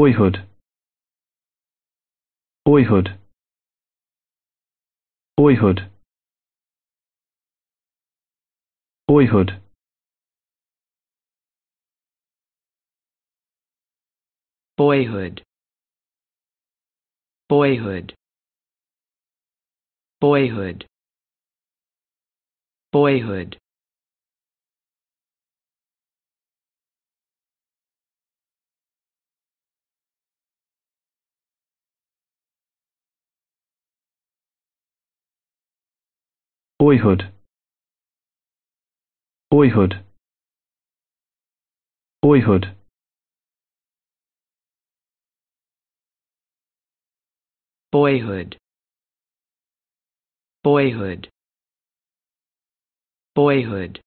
boyhood boyhood boyhood boyhood boyhood boyhood boyhood boyhood boyhood boyhood boyhood boyhood boyhood boyhood